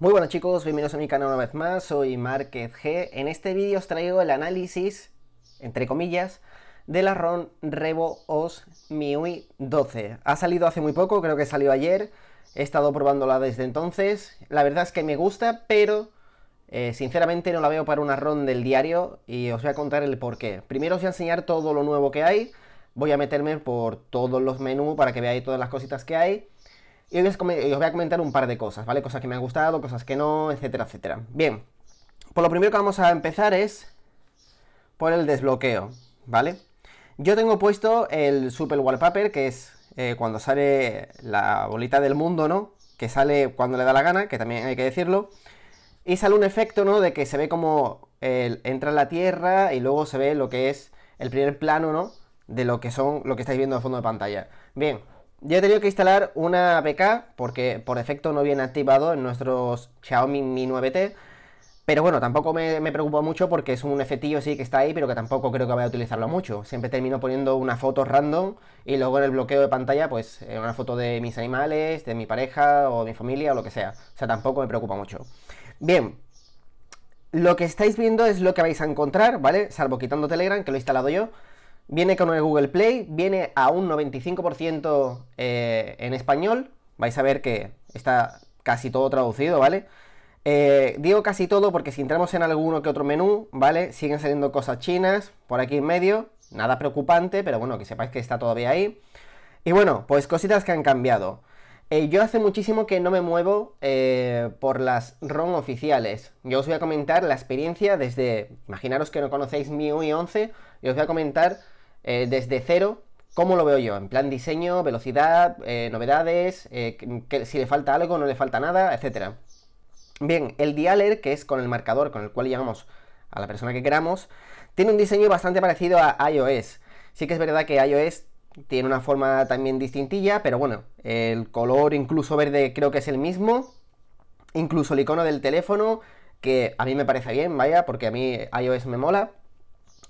Muy buenas chicos, bienvenidos a mi canal una vez más, soy Márquez G. En este vídeo os traigo el análisis, entre comillas, de la ROM Revo OS MIUI 12. Ha salido hace muy poco, creo que salió ayer, he estado probándola desde entonces, la verdad es que me gusta, pero eh, sinceramente no la veo para una RON del diario y os voy a contar el porqué. Primero os voy a enseñar todo lo nuevo que hay, voy a meterme por todos los menús para que veáis todas las cositas que hay y eh, os voy a comentar un par de cosas, ¿vale? Cosas que me han gustado, cosas que no, etcétera, etcétera. Bien, por pues lo primero que vamos a empezar es por el desbloqueo, ¿vale? Yo tengo puesto el Super Wallpaper, que es eh, cuando sale la bolita del mundo, ¿no? Que sale cuando le da la gana, que también hay que decirlo. Y sale un efecto, ¿no? De que se ve como entra en la tierra y luego se ve lo que es el primer plano, ¿no? De lo que son, lo que estáis viendo de fondo de pantalla. Bien, yo he tenido que instalar una APK porque por defecto no viene activado en nuestros Xiaomi Mi 9T. Pero bueno, tampoco me, me preocupa mucho porque es un efectillo sí que está ahí, pero que tampoco creo que vaya a utilizarlo mucho. Siempre termino poniendo una foto random y luego en el bloqueo de pantalla, pues eh, una foto de mis animales, de mi pareja o de mi familia o lo que sea. O sea, tampoco me preocupa mucho. Bien, lo que estáis viendo es lo que vais a encontrar, ¿vale? Salvo quitando Telegram, que lo he instalado yo. Viene con el Google Play, viene a un 95% eh, en español. Vais a ver que está casi todo traducido, ¿vale? Eh, digo casi todo porque si entramos en alguno que otro menú, ¿vale? Siguen saliendo cosas chinas por aquí en medio. Nada preocupante, pero bueno, que sepáis que está todavía ahí. Y bueno, pues cositas que han cambiado. Eh, yo hace muchísimo que no me muevo por las ROM oficiales. Yo os voy a comentar la experiencia desde, imaginaros que no conocéis MIUI 11, y os voy a comentar eh, desde cero, ¿cómo lo veo yo? En plan diseño, velocidad, eh, novedades, eh, si le falta algo, no le falta nada, etc. Bien, el dialer, que es con el marcador con el cual llegamos a la persona que queramos, tiene un diseño bastante parecido a iOS. Sí que es verdad que iOS tiene una forma también distintilla, pero bueno, el color incluso verde creo que es el mismo. Incluso el icono del teléfono, que a mí me parece bien, vaya, porque a mí iOS me mola.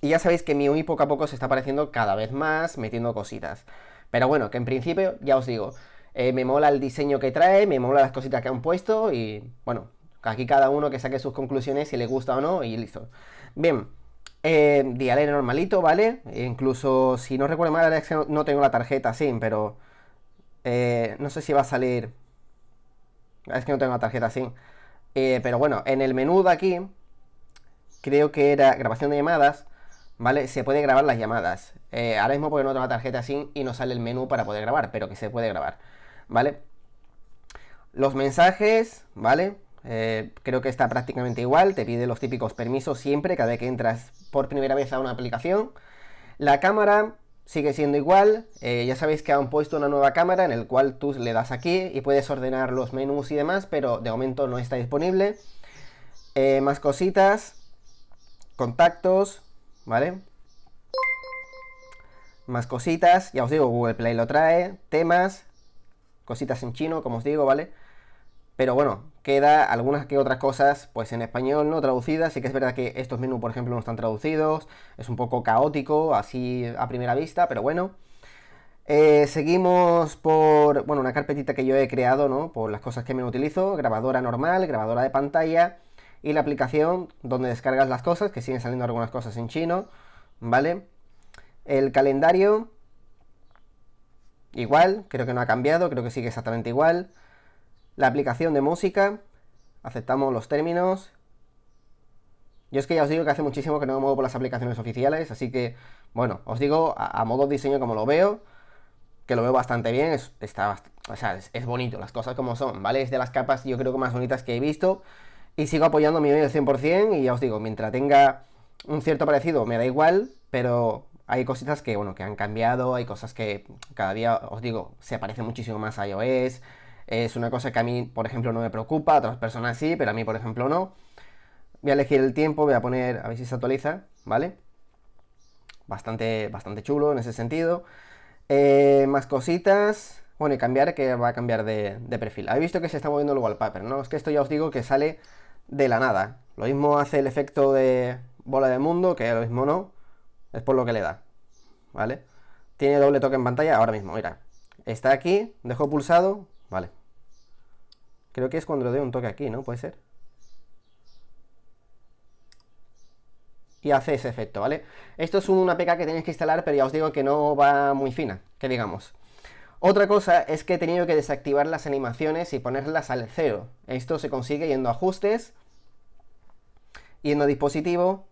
Y ya sabéis que mi UI poco a poco se está apareciendo cada vez más, metiendo cositas. Pero bueno, que en principio, ya os digo, eh, me mola el diseño que trae, me mola las cositas que han puesto y bueno, aquí cada uno que saque sus conclusiones si le gusta o no y listo. Bien, eh, normalito, ¿vale? E incluso si no recuerdo mal, ah, es que no tengo la tarjeta sí, pero no sé si va a salir... Es eh, que no tengo la tarjeta sí pero bueno, en el menú de aquí, creo que era grabación de llamadas, ¿vale? Se puede grabar las llamadas. Eh, ahora mismo porque no tengo la tarjeta SIM y no sale el menú para poder grabar, pero que se puede grabar, ¿vale? Los mensajes, ¿vale? Eh, creo que está prácticamente igual, te pide los típicos permisos siempre cada vez que entras por primera vez a una aplicación. La cámara sigue siendo igual, eh, ya sabéis que han puesto una nueva cámara en el cual tú le das aquí y puedes ordenar los menús y demás, pero de momento no está disponible. más cositas, contactos, ¿vale? Más cositas, ya os digo, Google Play lo trae, temas, cositas en chino, como os digo, ¿vale? Pero bueno, queda algunas que otras cosas pues en español no traducidas, sí que es verdad que estos menús, por ejemplo, no están traducidos, es un poco caótico así a primera vista, pero bueno. Eh, seguimos por, bueno, una carpetita que yo he creado, ¿no? Por las cosas que me utilizo, grabadora normal, grabadora de pantalla, y la aplicación donde descargas las cosas, que siguen saliendo algunas cosas en chino, ¿vale? El calendario, igual, creo que no ha cambiado, creo que sigue exactamente igual. La aplicación de música, aceptamos los términos. Yo es que ya os digo que hace muchísimo que no me muevo por las aplicaciones oficiales, así que, bueno, os digo a, modo diseño como lo veo, que lo veo bastante bien, está, es bonito, las cosas como son, ¿vale? Es de las capas yo creo que más bonitas que he visto y sigo apoyando a mi medio 100% y ya os digo, mientras tenga un cierto parecido me da igual, pero hay cositas que, bueno, que han cambiado, hay cosas que cada día, os digo, se parecen muchísimo más a iOS, es una cosa que a mí, por ejemplo, no me preocupa, a otras personas sí, pero a mí, por ejemplo, no. Voy a elegir el tiempo, voy a poner, a ver si se actualiza, ¿vale? Bastante, bastante chulo en ese sentido. Eh, más cositas. Bueno, y cambiar, que va a cambiar de, perfil. Habéis visto que se está moviendo el wallpaper, ¿no? Es que esto ya os digo que sale de la nada. Lo mismo hace el efecto de bola de mundo, que lo mismo no. Es por lo que le da. ¿Vale? Tiene doble toque en pantalla ahora mismo, mira. Está aquí, dejo pulsado, vale. Creo que es cuando le doy un toque aquí, ¿no? Puede ser. y hace ese efecto, ¿vale? Esto es una PK que tenéis que instalar, pero ya os digo que no va muy fina, que digamos. Otra cosa es que he tenido que desactivar las animaciones y ponerlas al cero. Esto se consigue yendo a ajustes, yendo a dispositivo,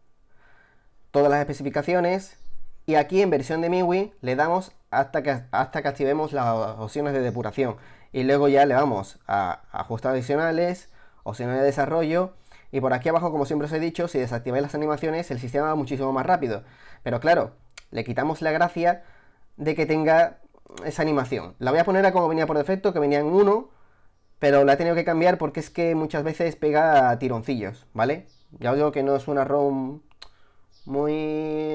todas las especificaciones y aquí en versión de MIUI le damos hasta que, hasta que activemos las opciones de depuración y luego ya le vamos a ajustes adicionales, opciones de desarrollo y por aquí abajo como siempre os he dicho si desactiváis las animaciones el sistema va muchísimo más rápido pero claro, le quitamos la gracia de que tenga esa animación. La voy a poner a como venía por defecto, que venía en 1, pero la he tenido que cambiar porque es que muchas veces pega tironcillos, ¿vale? Ya os digo que no es una ROM muy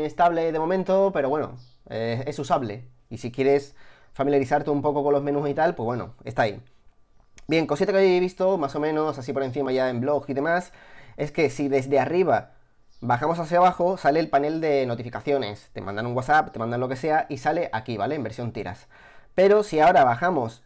estable de momento, pero bueno, eh, es usable. Y si quieres familiarizarte un poco con los menús y tal, pues bueno, está ahí. Bien, cosita que he visto, más o menos, así por encima ya en blog y demás, es que si desde arriba Bajamos hacia abajo, sale el panel de notificaciones. Te mandan un WhatsApp, te mandan lo que sea y sale aquí, ¿vale? En versión tiras. Pero si ahora bajamos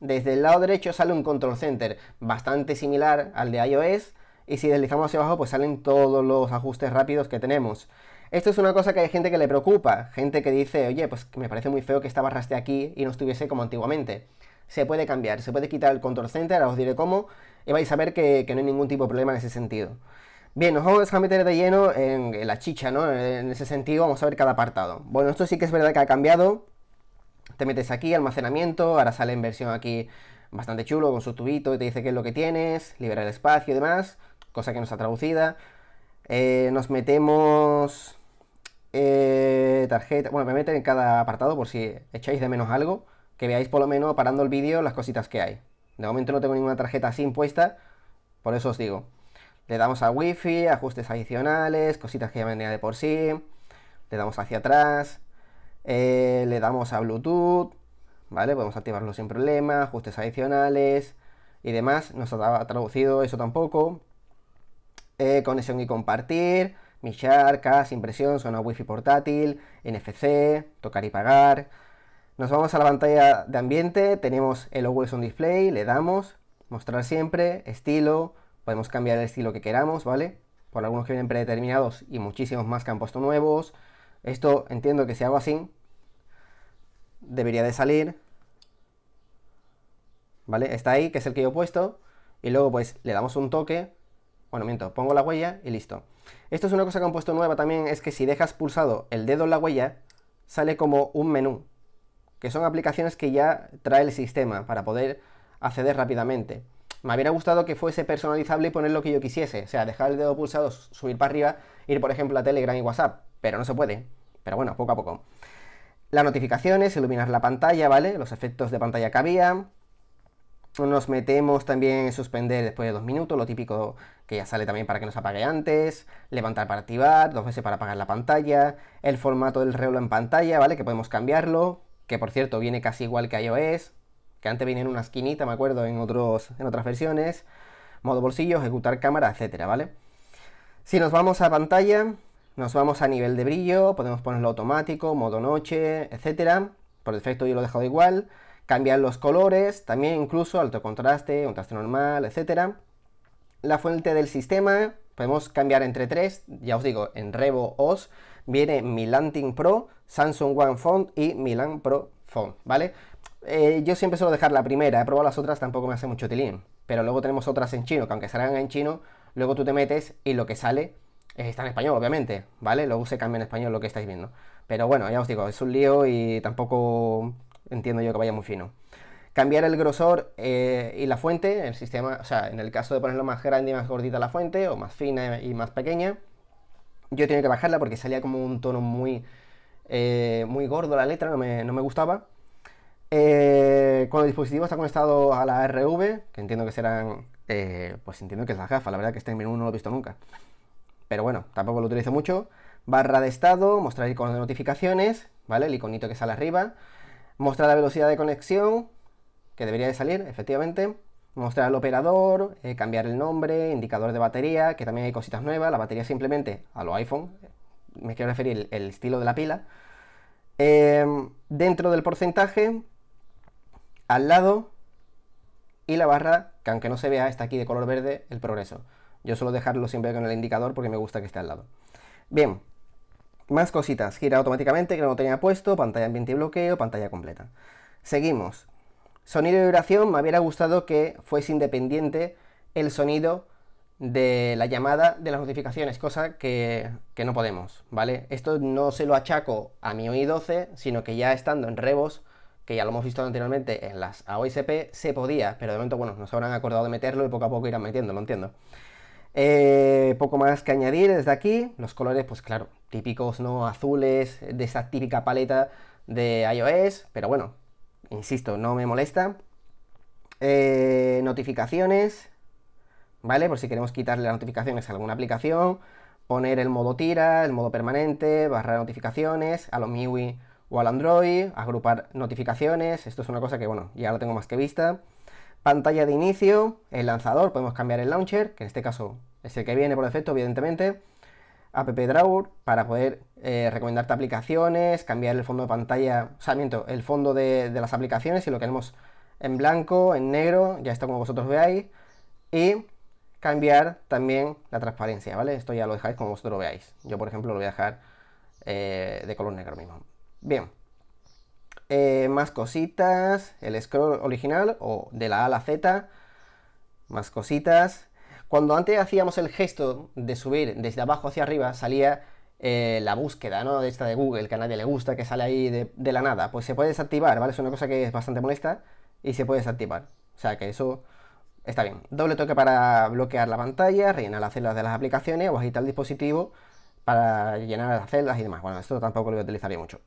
desde el lado derecho sale un control center bastante similar al de iOS y si deslizamos hacia abajo pues salen todos los ajustes rápidos que tenemos. Esto es una cosa que hay gente que le preocupa, gente que dice, oye, pues me parece muy feo que esta barra aquí y no estuviese como antiguamente. Se puede cambiar, se puede quitar el control center, ahora os diré cómo, y vais a ver que, que no hay ningún tipo de problema en ese sentido. Bien, nos vamos a meter de lleno en, la chicha, ¿no? En ese sentido, vamos a ver cada apartado. Bueno, esto sí que es verdad que ha cambiado. Te metes aquí, almacenamiento, ahora sale en versión aquí bastante chulo, con su tubito, y te dice qué es lo que tienes, libera el espacio y demás, cosa que nos ha traducida. Eh, nos metemos eh, tarjeta, bueno, me meten en cada apartado por si echáis de menos algo, que veáis por lo menos parando el vídeo las cositas que hay. De momento no tengo ninguna tarjeta así impuesta, por eso os digo. Le damos a Wi-Fi, ajustes adicionales, cositas que ya venía de por sí. Le damos hacia atrás. Eh, le damos a Bluetooth. ¿Vale? Podemos activarlo sin problema. Ajustes adicionales y demás. Nos ha traducido eso tampoco. Eh, conexión y compartir. Michar, CAS, impresión, zona wifi portátil, NFC, tocar y pagar. Nos vamos a la pantalla de ambiente, tenemos el Always on Display, le damos, mostrar siempre, estilo, Podemos cambiar el estilo que queramos, ¿vale? Por algunos que vienen predeterminados y muchísimos más que han puesto nuevos. Esto entiendo que si hago así, debería de salir. ¿Vale? Está ahí, que es el que yo he puesto. Y luego pues le damos un toque. Bueno, miento, pongo la huella y listo. Esto es una cosa que han puesto nueva también, es que si dejas pulsado el dedo en la huella, sale como un menú. Que son aplicaciones que ya trae el sistema para poder acceder rápidamente me hubiera gustado que fuese personalizable y poner lo que yo quisiese. O sea, dejar el dedo pulsado, subir para arriba, ir por ejemplo a Telegram y WhatsApp. Pero no se puede. Pero bueno, poco a poco. Las notificaciones, iluminar la pantalla, ¿vale? Los efectos de pantalla que había. Nos metemos también en suspender después de dos minutos, lo típico que ya sale también para que nos apague antes. Levantar para activar, dos veces para apagar la pantalla. El formato del reloj en pantalla, ¿vale? Que podemos cambiarlo. Que por cierto viene casi igual que iOS que antes venía en una esquinita, me acuerdo, en, otros, en otras versiones, modo bolsillo, ejecutar cámara, etcétera, ¿vale? Si nos vamos a pantalla, nos vamos a nivel de brillo, podemos ponerlo automático, modo noche, etcétera. Por defecto yo lo he dejado igual. Cambiar los colores, también incluso alto contraste, contraste normal, etcétera. La fuente del sistema, podemos cambiar entre tres, ya os digo, en Revo OS viene Milanting Pro, Samsung One Font y Milan Pro Font, ¿vale? Eh, yo siempre suelo dejar la primera, he probado las otras, tampoco me hace mucho tilín. Pero luego tenemos otras en chino, que aunque salgan en chino, luego tú te metes y lo que sale eh, está en español, obviamente, ¿vale? Luego se cambia en español lo que estáis viendo. Pero bueno, ya os digo, es un lío y tampoco entiendo yo que vaya muy fino. Cambiar el grosor eh, y la fuente, el sistema, o sea, en el caso de ponerlo más grande y más gordita la fuente, o más fina y más pequeña, yo tenía que bajarla porque salía como un tono muy, muy gordo la letra, no me gustaba. Eh, cuando el dispositivo está conectado a la RV, que entiendo que serán, eh, pues entiendo que es la gafa, la verdad que este menú no lo he visto nunca. Pero bueno, tampoco lo utilizo mucho. Barra de estado, mostrar icono de notificaciones, ¿vale? El iconito que sale arriba. Mostrar la velocidad de conexión, que debería de salir, efectivamente. Mostrar el operador, eh, cambiar el nombre, indicador de batería, que también hay cositas nuevas. La batería simplemente a lo iPhone, me quiero referir el, estilo de la pila. Em, dentro del porcentaje, al lado y la barra, que aunque no se vea, está aquí de color verde, el progreso. Yo suelo dejarlo siempre con el indicador porque me gusta que esté al lado. Bien, más cositas. Gira automáticamente, que no lo tenía puesto, pantalla ambiente y bloqueo, pantalla completa. Seguimos. Sonido y vibración, me hubiera gustado que fuese independiente el sonido de la llamada de las notificaciones, cosa que, no podemos, ¿vale? Esto no se lo achaco a mi oi 12 sino que ya estando en Rebos que ya lo hemos visto anteriormente en las AOSP se podía, pero de momento, bueno, nos habrán acordado de meterlo y poco a poco irán metiendo, lo entiendo. Eh, poco más que añadir desde aquí, los colores, pues claro, típicos, ¿no? Azules, de esa típica paleta de iOS, pero bueno, insisto, no me molesta. Eh, notificaciones, ¿vale? Por si queremos quitarle las notificaciones a alguna aplicación, poner el modo tira, el modo permanente, barra de notificaciones, a los MIUI o al Android, agrupar notificaciones, esto es una cosa que bueno, ya lo tengo más que vista. Pantalla de inicio, el lanzador, podemos cambiar el launcher, que en este caso es el que viene por defecto, evidentemente. App Drawer para poder eh, recomendarte aplicaciones, cambiar el fondo de pantalla, o sea, miento, el fondo de, las aplicaciones, si lo queremos en blanco, en negro, ya está como vosotros veáis. Y cambiar también la transparencia, ¿vale? Esto ya lo dejáis como vosotros lo veáis. Yo, por ejemplo, lo voy a dejar eh, de color negro mismo. Bien. Eh, más cositas. El scroll original o de la A a la Z. Más cositas. Cuando antes hacíamos el gesto de subir desde abajo hacia arriba, salía eh, la búsqueda, ¿no? De esta de Google, que a nadie le gusta, que sale ahí de, la nada. Pues se puede desactivar, ¿vale? Es una cosa que es bastante molesta y se puede desactivar. O sea que eso está bien. Doble toque para bloquear la pantalla, rellenar las celdas de las aplicaciones o agitar el dispositivo para llenar las celdas y demás. Bueno, esto tampoco lo utilizaría mucho.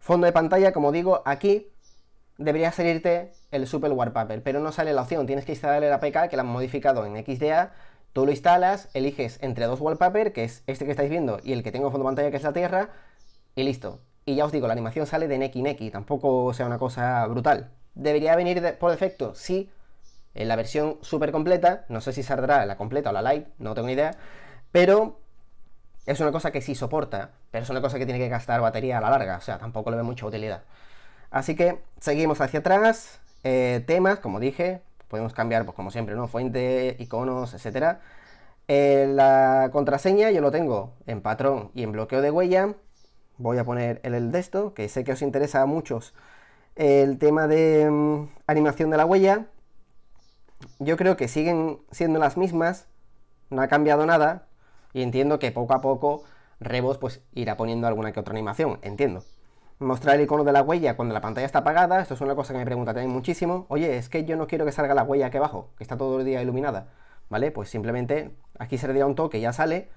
Fondo de pantalla, como digo, aquí debería salirte el Super Wallpaper, pero no sale la opción, tienes que instalar el APK que la han modificado en XDA, tú lo instalas, eliges entre dos wallpaper, que es este que estáis viendo y el que tengo en fondo de pantalla que es la Tierra, y listo. Y ya os digo, la animación sale de neki neki, tampoco sea una cosa brutal. Debería venir por defecto, sí, en la versión super completa, no sé si saldrá la completa o la light, no tengo ni idea, pero es una cosa que sí soporta, pero es una cosa que tiene que gastar batería a la larga, o sea, tampoco le ve mucha utilidad. Así que seguimos hacia atrás, eh, temas, como dije, podemos cambiar, pues como siempre, ¿no? Fuente, iconos, etc. Eh, la contraseña yo lo tengo en patrón y en bloqueo de huella. Voy a poner el, de esto, que sé que os interesa a muchos el tema de mm, animación de la huella. Yo creo que siguen siendo las mismas, no ha cambiado nada, y entiendo que poco a poco Rebos pues irá poniendo alguna que otra animación, entiendo. Mostrar el icono de la huella cuando la pantalla está apagada, esto es una cosa que me pregunta también muchísimo. Oye, es que yo no quiero que salga la huella aquí abajo, que está todo el día iluminada. ¿Vale? Pues simplemente aquí se le da un toque, ya sale,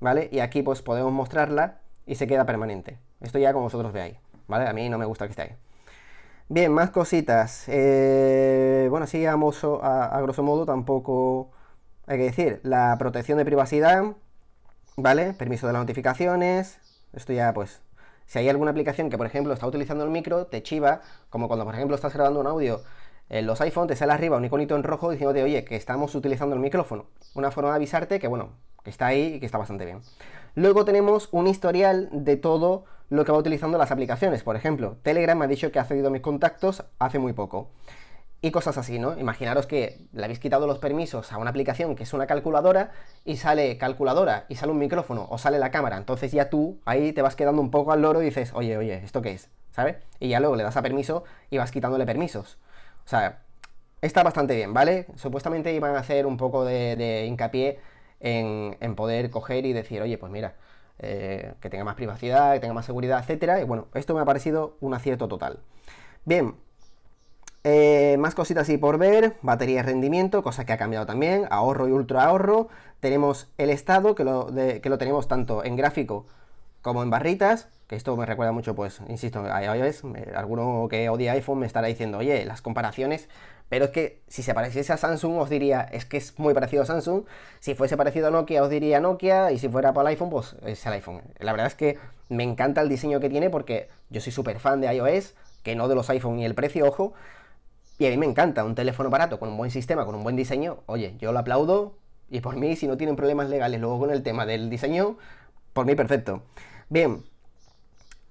¿vale? Y aquí pues podemos mostrarla y se queda permanente. Esto ya como vosotros veáis, ¿vale? A mí no me gusta que esté ahí. Bien, más cositas. Eh, bueno, sí a, a, grosso modo tampoco hay que decir, la protección de privacidad, ¿vale? Permiso de las notificaciones, esto ya pues... Si hay alguna aplicación que, por ejemplo, está utilizando el micro, te chiva, como cuando, por ejemplo, estás grabando un audio en los iPhones te sale arriba un iconito en rojo diciéndote, oye, que estamos utilizando el micrófono. Una forma de avisarte que, bueno, que está ahí y que está bastante bien. Luego tenemos un historial de todo lo que va utilizando las aplicaciones. Por ejemplo, Telegram me ha dicho que ha cedido mis contactos hace muy poco y cosas así, ¿no? Imaginaros que le habéis quitado los permisos a una aplicación que es una calculadora y sale calculadora y sale un micrófono o sale la cámara, entonces ya tú ahí te vas quedando un poco al loro y dices, oye, oye, ¿esto qué es? ¿Sabes? Y ya luego le das a permiso y vas quitándole permisos. O sea, está bastante bien, ¿vale? Supuestamente iban a hacer un poco de, hincapié en, poder coger y decir, oye, pues mira, eh, que tenga más privacidad, que tenga más seguridad, etcétera. Y bueno, esto me ha parecido un acierto total. Bien, eh, más cositas y por ver, batería de rendimiento, cosa que ha cambiado también, ahorro y ultra ahorro. Tenemos el estado, que lo, que lo tenemos tanto en gráfico como en barritas, que esto me recuerda mucho, pues, insisto, a iOS, alguno que odia iPhone me estará diciendo, oye, las comparaciones, pero es que si se pareciese a Samsung os diría, es que es muy parecido a Samsung, si fuese parecido a Nokia os diría Nokia, y si fuera para el iPhone, pues es el iPhone. La verdad es que me encanta el diseño que tiene porque yo soy súper fan de iOS, que no de los iPhone y el precio, ojo, y a mí me encanta un teléfono barato con un buen sistema, con un buen diseño. Oye, yo lo aplaudo y por mí, si no tienen problemas legales luego con el tema del diseño, por mí perfecto. Bien,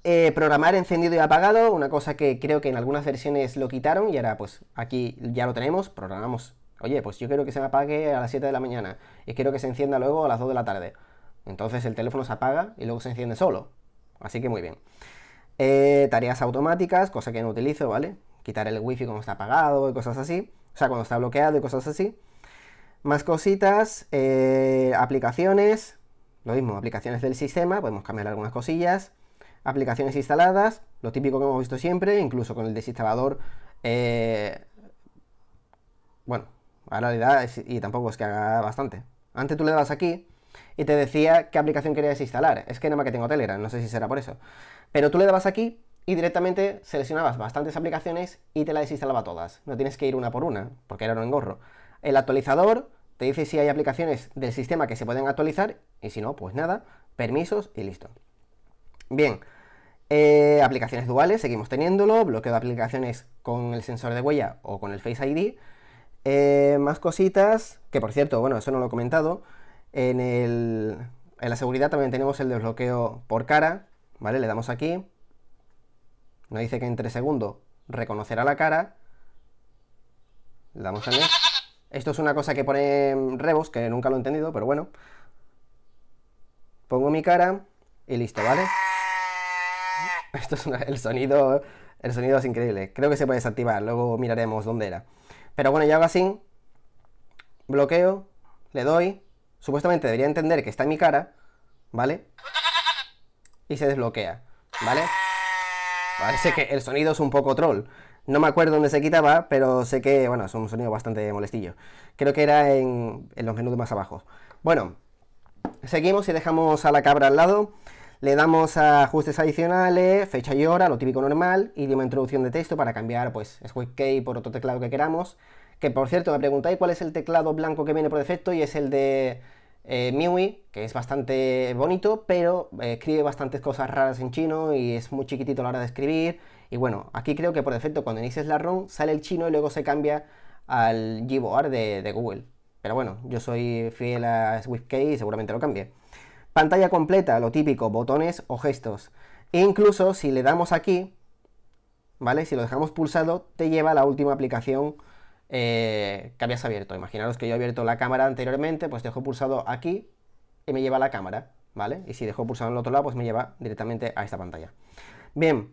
eh, programar encendido y apagado, una cosa que creo que en algunas versiones lo quitaron y ahora pues aquí ya lo tenemos, programamos. Oye, pues yo quiero que se me apague a las 7 de la mañana y quiero que se encienda luego a las 2 de la tarde. Entonces el teléfono se apaga y luego se enciende solo. Así que muy bien. Eh, tareas automáticas, cosa que no utilizo, ¿vale? quitar el wifi como está apagado y cosas así, o sea, cuando está bloqueado y cosas así. Más cositas, eh, aplicaciones, lo mismo, aplicaciones del sistema, podemos cambiar algunas cosillas, aplicaciones instaladas, lo típico que hemos visto siempre, incluso con el desinstalador, eh, bueno, a la realidad, y tampoco es que haga bastante. Antes tú le dabas aquí y te decía qué aplicación querías instalar. Es que no más que tengo Telegram, no sé si será por eso. Pero tú le dabas aquí y directamente seleccionabas bastantes aplicaciones y te las desinstalaba todas. No tienes que ir una por una, porque era un engorro. El actualizador te dice si hay aplicaciones del sistema que se pueden actualizar y si no, pues nada, permisos y listo. Bien, eh, aplicaciones duales, seguimos teniéndolo, bloqueo de aplicaciones con el sensor de huella o con el Face ID. Eh, más cositas, que por cierto, bueno, eso no lo he comentado, en, en la seguridad también tenemos el desbloqueo por cara, ¿vale? Le damos aquí, nos dice que en 3 segundos reconocerá la cara. Le damos a ver. Esto es una cosa que pone Rebos, que nunca lo he entendido, pero bueno. Pongo mi cara y listo, ¿vale? Esto es el sonido. El sonido es increíble. Creo que se puede desactivar. Luego miraremos dónde era. Pero bueno, ya hago así. Bloqueo. Le doy. Supuestamente debería entender que está en mi cara. ¿Vale? Y se desbloquea. ¿Vale? Parece que el sonido es un poco troll. No me acuerdo dónde se quitaba, pero sé que, bueno, es un sonido bastante molestillo. Creo que era en, en los menús más abajo. Bueno, seguimos y dejamos a la cabra al lado. Le damos a ajustes adicionales, fecha y hora, lo típico normal, idioma introducción de texto para cambiar, pues, Squid Key por otro teclado que queramos. Que, por cierto, me preguntáis cuál es el teclado blanco que viene por defecto y es el de eh, que es bastante bonito, pero eh, escribe bastantes cosas raras en chino y es muy chiquitito a la hora de escribir. Y bueno, aquí creo que por defecto cuando inicias la ROM sale el chino y luego se cambia al Gboard de, de Google. Pero bueno, yo soy fiel a SwiftKey y seguramente lo cambie. Pantalla completa, lo típico, botones o gestos. E incluso si le damos aquí, ¿vale? Si lo dejamos pulsado, te lleva a la última aplicación eh, que habías abierto. Imaginaros que yo he abierto la cámara anteriormente, pues dejo pulsado aquí y me lleva a la cámara, ¿vale? Y si dejo pulsado en el otro lado, pues me lleva directamente a esta pantalla. Bien,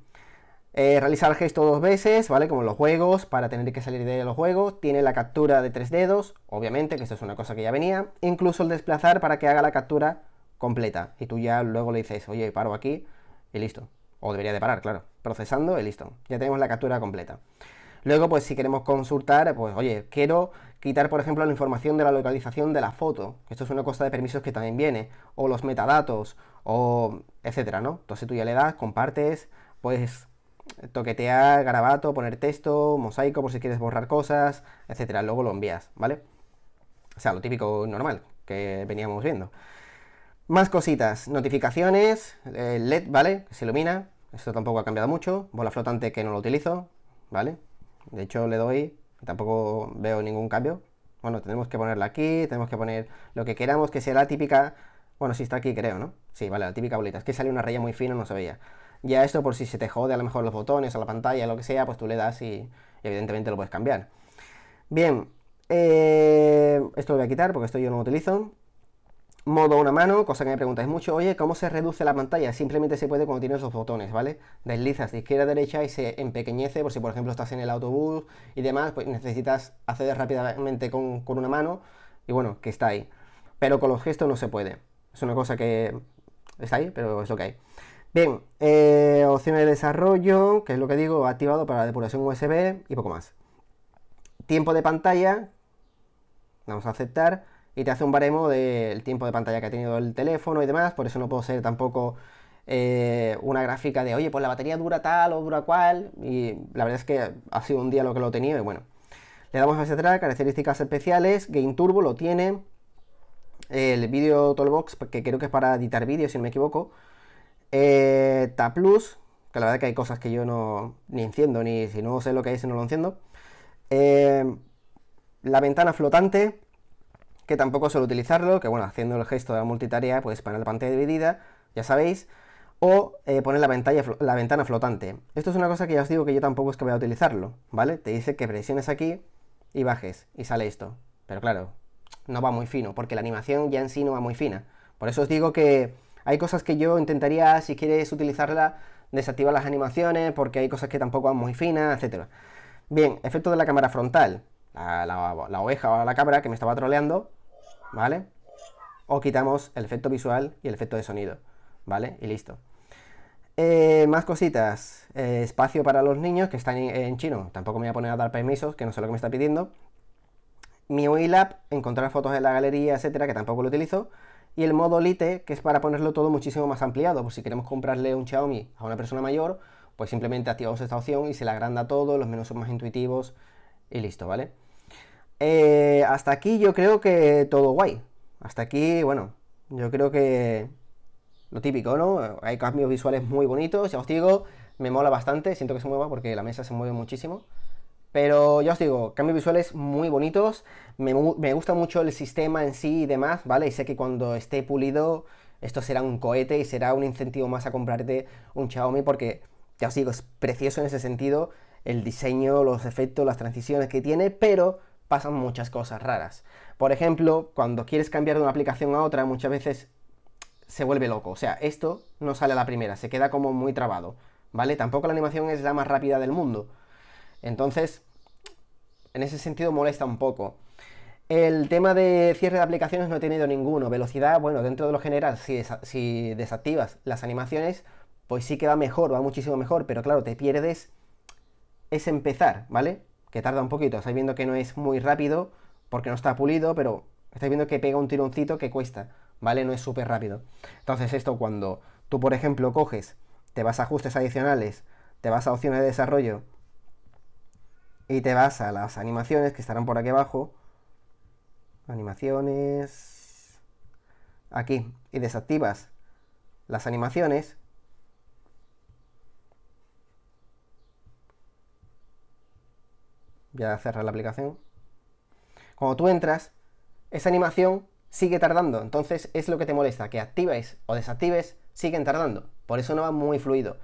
eh, realizar el gesto dos veces, ¿vale? Como en los juegos, para tener que salir de los juegos. Tiene la captura de tres dedos, obviamente, que esto es una cosa que ya venía. Incluso el desplazar para que haga la captura completa. Y tú ya luego le dices, oye, paro aquí y listo. O debería de parar, claro. Procesando y listo. Ya tenemos la captura completa. Luego, pues si queremos consultar, pues oye, quiero quitar, por ejemplo, la información de la localización de la foto. Esto es una cosa de permisos que también viene. O los metadatos, o etcétera, ¿no? Entonces tú ya le das, compartes, pues toquetear, garabato, poner texto, mosaico por si quieres borrar cosas, etcétera. Luego lo envías, ¿vale? O sea, lo típico normal que veníamos viendo. Más cositas, notificaciones, eh, LED, ¿vale? Que se ilumina, esto tampoco ha cambiado mucho, bola flotante que no lo utilizo, ¿vale? De hecho, le doy, tampoco veo ningún cambio. Bueno, tenemos que ponerla aquí, tenemos que poner lo que queramos, que sea la típica... Bueno, si está aquí, creo, ¿no? Sí, vale, la típica bolita. Es que sale una raya muy fina, no se veía. Ya esto por si se te jode a lo mejor los botones A la pantalla, lo que sea, pues tú le das y evidentemente lo puedes cambiar. Bien, eh, esto lo voy a quitar porque esto yo no lo utilizo modo una mano, cosa que me preguntáis mucho, oye, ¿cómo se reduce la pantalla? Simplemente se puede cuando tienes los botones, ¿vale? Deslizas de izquierda a derecha y se empequeñece, por si por ejemplo estás en el autobús y demás, pues necesitas acceder rápidamente con, una mano y bueno, que está ahí. Pero con los gestos no se puede. Es una cosa que está ahí, pero es lo que hay. Bien, eh, opciones de desarrollo, que es lo que digo, activado para depuración USB y poco más. Tiempo de pantalla, vamos a aceptar y te hace un baremo del tiempo de pantalla que ha tenido el teléfono y demás, por eso no puedo ser tampoco eh, una gráfica de, oye, pues la batería dura tal o dura cual, y la verdad es que ha sido un día lo que lo he tenido, y bueno. Le damos a atrás, características especiales, Game Turbo lo tiene, el vídeo Toolbox, que creo que es para editar vídeos, si no me equivoco, eh, Plus, que la verdad que hay cosas que yo no ni enciendo, ni si no sé lo que si no lo enciendo. Eh, la ventana flotante, que tampoco suelo utilizarlo, que bueno, haciendo el gesto de la multitarea, puedes poner la pantalla dividida, ya sabéis, o eh, poner la, la ventana flotante. Esto es una cosa que ya os digo que yo tampoco es que voy a utilizarlo, ¿vale? Te dice que presiones aquí y bajes, y sale esto. Pero claro, no va muy fino, porque la animación ya en sí no va muy fina. Por eso os digo que hay cosas que yo intentaría, si quieres utilizarla, desactivar las animaciones, porque hay cosas que tampoco van muy finas, etc. Bien, efecto de la cámara frontal la, la, oveja o la cabra que me estaba troleando, ¿vale? O quitamos el efecto visual y el efecto de sonido, ¿vale? Y listo. Eh, más cositas. Eh, espacio para los niños que están en, chino. Tampoco me voy a poner a dar permisos, que no sé lo que me está pidiendo. Mi ulab encontrar fotos en la galería, etcétera, que tampoco lo utilizo. Y el modo Lite, que es para ponerlo todo muchísimo más ampliado. Por si queremos comprarle un Xiaomi a una persona mayor, pues simplemente activamos esta opción y se le agranda todo, los menús son más intuitivos y listo, ¿vale? Eh, hasta aquí yo creo que todo guay. Hasta aquí, bueno, yo creo que lo típico, ¿no? Hay cambios visuales muy bonitos, ya os digo, me mola bastante, siento que se mueva porque la mesa se mueve muchísimo. Pero ya os digo, cambios visuales muy bonitos, me, me gusta mucho el sistema en sí y demás, ¿vale? Y sé que cuando esté pulido esto será un cohete y será un incentivo más a comprarte un Xiaomi porque, ya os digo, es precioso en ese sentido, el diseño, los efectos, las transiciones que tiene, pero pasan muchas cosas raras. Por ejemplo, cuando quieres cambiar de una aplicación a otra, muchas veces se vuelve loco. O sea, esto no sale a la primera, se queda como muy trabado, ¿vale? Tampoco la animación es la más rápida del mundo. Entonces, en ese sentido molesta un poco. El tema de cierre de aplicaciones no he tenido ninguno. Velocidad, bueno, dentro de lo general, si, desactivas las animaciones, pues sí que va mejor, va muchísimo mejor, pero claro, te pierdes es empezar, ¿vale? que tarda un poquito. Estáis viendo que no es muy rápido porque no está pulido, pero estáis viendo que pega un tironcito que cuesta, ¿vale? No es súper rápido. Entonces esto cuando tú, por ejemplo, coges, te vas a ajustes adicionales, te vas a opciones de desarrollo y te vas a las animaciones que estarán por aquí abajo. Animaciones... Aquí. Y desactivas las animaciones Voy a cerrar la aplicación. Cuando tú entras, esa animación sigue tardando. Entonces es lo que te molesta, que actives o desactives, siguen tardando. Por eso no va muy fluido.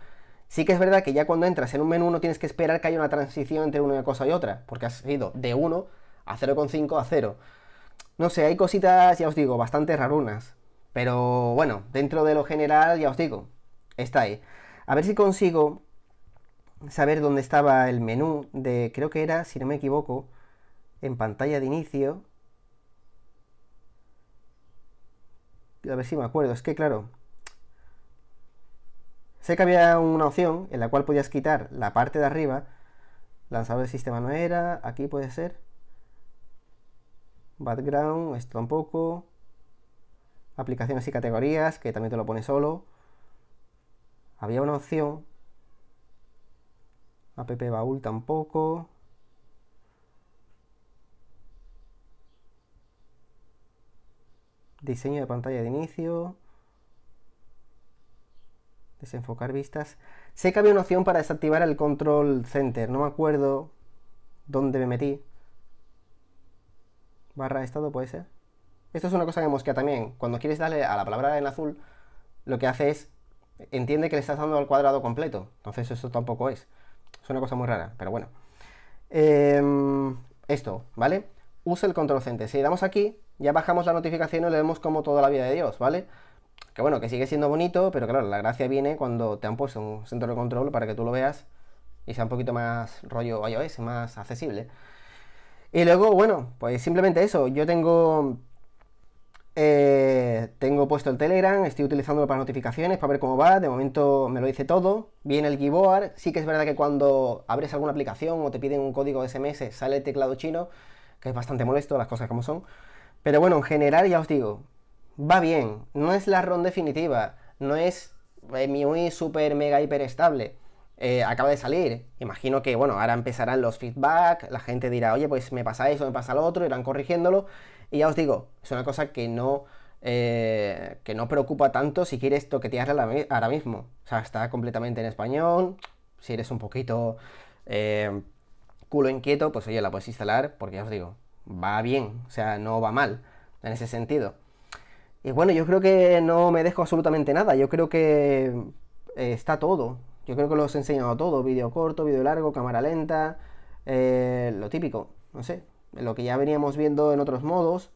Sí que es verdad que ya cuando entras en un menú no tienes que esperar que haya una transición entre una cosa y otra, porque has ido de 1 a 0,5 a 0. No sé, hay cositas, ya os digo, bastante rarunas. Pero bueno, dentro de lo general, ya os digo, está ahí. A ver si consigo saber dónde estaba el menú de, creo que era, si no me equivoco, en pantalla de inicio. A ver si me acuerdo, es que claro, sé que había una opción en la cual podías quitar la parte de arriba, lanzador de sistema no era, aquí puede ser, background, esto tampoco, aplicaciones y categorías, que también te lo pone solo. Había una opción app Baúl tampoco. Diseño de pantalla de inicio. Desenfocar vistas. Sé que había una opción para desactivar el control center. No me acuerdo dónde me metí. Barra estado puede ser. Esto es una cosa que mosquea también. Cuando quieres darle a la palabra en azul, lo que hace es entiende que le estás dando al cuadrado completo. Entonces eso tampoco es. Es una cosa muy rara, pero bueno. Em, esto, ¿vale? Usa el control center. Si damos aquí, ya bajamos la notificación y le vemos como toda la vida de Dios, ¿vale? Que bueno, que sigue siendo bonito, pero claro, la gracia viene cuando te han puesto un centro de control para que tú lo veas y sea un poquito más rollo iOS, más accesible. Y luego, bueno, pues simplemente eso. Yo tengo eh, tengo puesto el Telegram, estoy utilizándolo para notificaciones, para ver cómo va. De momento me lo dice todo. Viene el keyboard. Sí que es verdad que cuando abres alguna aplicación o te piden un código de SMS sale el teclado chino, que es bastante molesto, las cosas como son. Pero bueno, en general ya os digo, va bien. No es la ROM definitiva, no es eh, mi UI super mega hiper estable. Eh, acaba de salir. Imagino que, bueno, ahora empezarán los feedback, la gente dirá, oye, pues me pasa eso, me pasa lo otro, irán corrigiéndolo. Y ya os digo, es una cosa que no, eh, que no preocupa tanto si quieres toquetearla ahora mismo. O sea, está completamente en español, si eres un poquito eh, culo inquieto, pues oye, la puedes instalar porque ya os digo, va bien, o sea, no va mal en ese sentido. Y bueno, yo creo que no me dejo absolutamente nada, yo creo que eh, está todo. Yo creo que lo he enseñado todo, vídeo corto, vídeo largo, cámara lenta, lo típico, no sé lo que ya veníamos viendo en otros modos.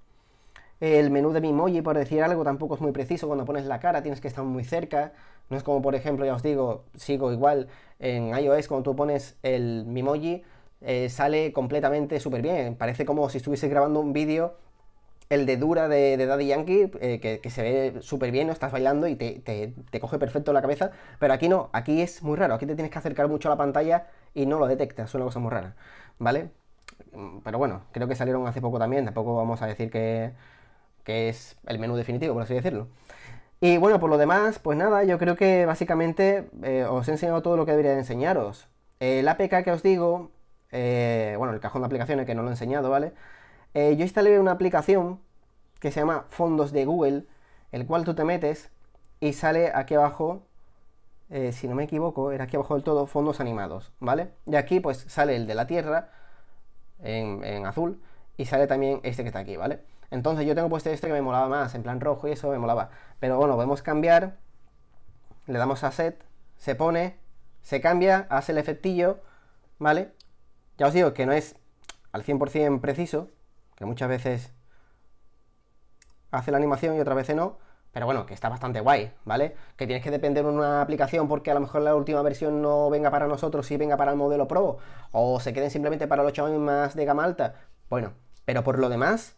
El menú de Mimoji, por decir algo, tampoco es muy preciso. Cuando pones la cara tienes que estar muy cerca. No es como, por ejemplo, ya os digo, sigo igual en iOS, cuando tú pones el Mimoji, eh, sale completamente súper bien. Parece como si estuviese grabando un vídeo, el de Dura de, Daddy Yankee, eh, que, se ve súper bien, ¿no? estás bailando y te, te coge perfecto la cabeza. Pero aquí no, aquí es muy raro. Aquí te tienes que acercar mucho a la pantalla y no lo detectas. Es una cosa muy rara, ¿vale? Mm, pero bueno, creo que salieron hace poco también, tampoco vamos a decir que, que es el menú definitivo, por así decirlo. Y bueno, por lo demás, pues nada, yo creo que básicamente eh, os he enseñado todo lo que debería de enseñaros. El APK que os digo, eh, bueno, el cajón de aplicaciones que no lo he enseñado, ¿vale? Eh, yo instalé una aplicación que se llama Fondos de Google, el cual tú te metes y sale aquí abajo, si no me equivoco, era aquí abajo del todo, fondos animados, ¿vale? Y aquí pues sale el de la Tierra, en, azul, y sale también este que está aquí, ¿vale? Entonces yo tengo puesto este que me molaba más, en plan rojo y eso me molaba. Pero bueno, podemos cambiar, le damos a set, se pone, se cambia, hace el efectillo, ¿vale? Ya os digo que no es al 100% preciso, que muchas veces hace la animación y otras veces no, pero bueno, que está bastante guay, ¿vale? Que tienes que depender de una aplicación porque a lo mejor la última versión no venga para nosotros y venga para el modelo Pro, o se queden simplemente para los chavos más de gama alta. Bueno, pero por lo demás,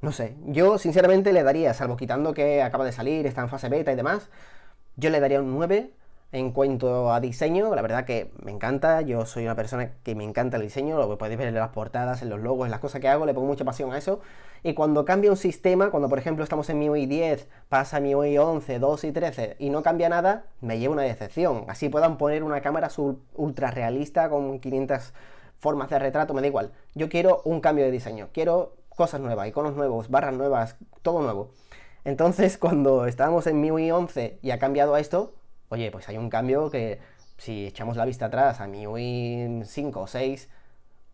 no sé. Yo sinceramente le daría, salvo quitando que acaba de salir, está en fase beta y demás, yo le daría un 9 en cuanto a diseño, la verdad que me encanta. Yo soy una persona que me encanta el diseño, lo podéis ver en las portadas, en los logos, en las cosas que hago, le pongo mucha pasión a eso. Y cuando cambia un sistema, cuando por ejemplo estamos en MIUI 10, pasa a MIUI 11, 2 y 13 y no cambia nada, me lleva una decepción. Así puedan poner una cámara ultra realista con 500 formas de retrato, me da igual. Yo quiero un cambio de diseño, quiero cosas nuevas, iconos nuevos, barras nuevas, todo nuevo. Entonces, cuando estábamos en MIUI 11 y ha cambiado a esto, Oye, pues hay un cambio que si echamos la vista atrás a Win 5 o 6,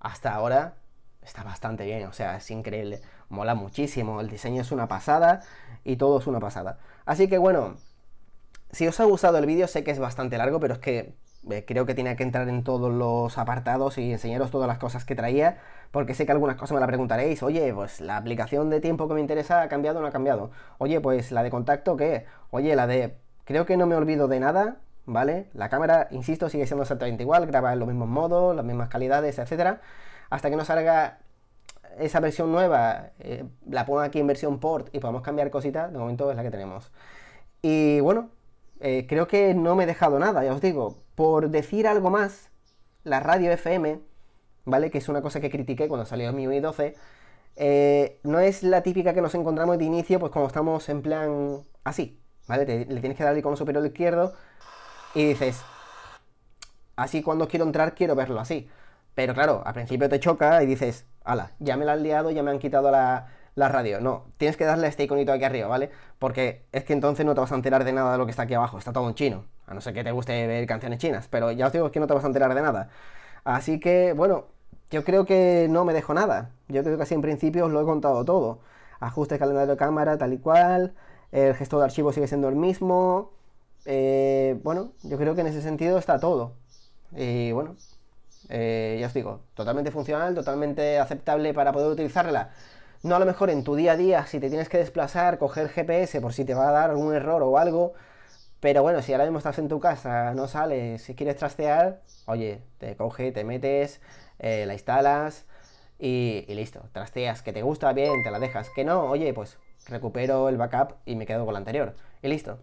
hasta ahora está bastante bien, o sea, es increíble, mola muchísimo, el diseño es una pasada y todo es una pasada. Así que bueno, si os ha gustado el vídeo, sé que es bastante largo, pero es que eh, creo que tenía que entrar en todos los apartados y enseñaros todas las cosas que traía, porque sé que algunas cosas me la preguntaréis, oye, pues la aplicación de tiempo que me interesa ha cambiado o no ha cambiado, oye, pues la de contacto qué, oye, la de Creo que no me olvido de nada, ¿vale? La cámara, insisto, sigue siendo exactamente igual, graba en los mismos modos, las mismas calidades, etcétera. Hasta que no salga esa versión nueva, eh, la pongo aquí en versión port y podemos cambiar cositas, de momento es la que tenemos. Y bueno, eh, creo que no me he dejado nada, ya os digo. Por decir algo más, la radio FM, ¿vale? Que es una cosa que critiqué cuando salió mi UI 12, eh, no es la típica que nos encontramos de inicio, pues como estamos en plan así, ¿vale? le tienes que dar el icono superior izquierdo y dices, así cuando quiero entrar quiero verlo así. Pero claro, al principio te choca y dices, ala, ya me la han liado, ya me han quitado la, radio. No, tienes que darle este iconito aquí arriba, ¿vale? Porque es que entonces no te vas a enterar de nada de lo que está aquí abajo, está todo en chino. A no ser que te guste ver canciones chinas, pero ya os digo que no te vas a enterar de nada. Así que, bueno, yo creo que no me dejo nada. Yo creo que así en principio os lo he contado todo. Ajuste calendario de cámara, tal y cual el gestor de archivo sigue siendo el mismo. Eh, bueno, yo creo que en ese sentido está todo. Y bueno, eh, ya os digo, totalmente funcional, totalmente aceptable para poder utilizarla. No a lo mejor en tu día a día, si te tienes que desplazar, coger GPS por si te va a dar algún error o algo. Pero bueno, si ahora mismo estás en tu casa, no sales, si quieres trastear, oye, te coge, te metes, eh, la instalas y listo. Trasteas, que te gusta bien, te la dejas. Que no, oye, pues recupero el backup y me quedo con la anterior. Y listo.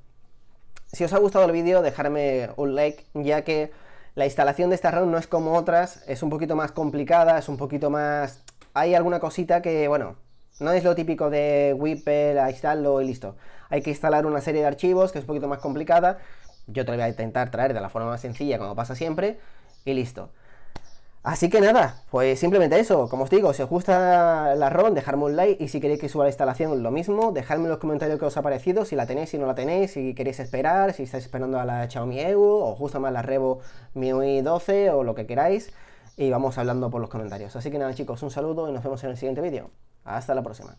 Si os ha gustado el vídeo, dejarme un like, ya que la instalación de esta ROM no es como otras, es un poquito más complicada, es un poquito más... Hay alguna cosita que, bueno, no es lo típico de a instalarlo y listo. Hay que instalar una serie de archivos que es un poquito más complicada. Yo te lo voy a intentar traer de la forma más sencilla, como pasa siempre, y listo. Así que nada, pues simplemente eso, como os digo, si os gusta la ROM, dejadme un like y si queréis que suba la instalación lo mismo, dejadme en los comentarios que os ha parecido, si la tenéis, si no la tenéis, si queréis esperar, si estáis esperando a la Xiaomi EU, o justo más la Revo MIUI 12 o lo que queráis, y vamos hablando por los comentarios. Así que nada chicos, un saludo y nos vemos en el siguiente vídeo. Hasta la próxima.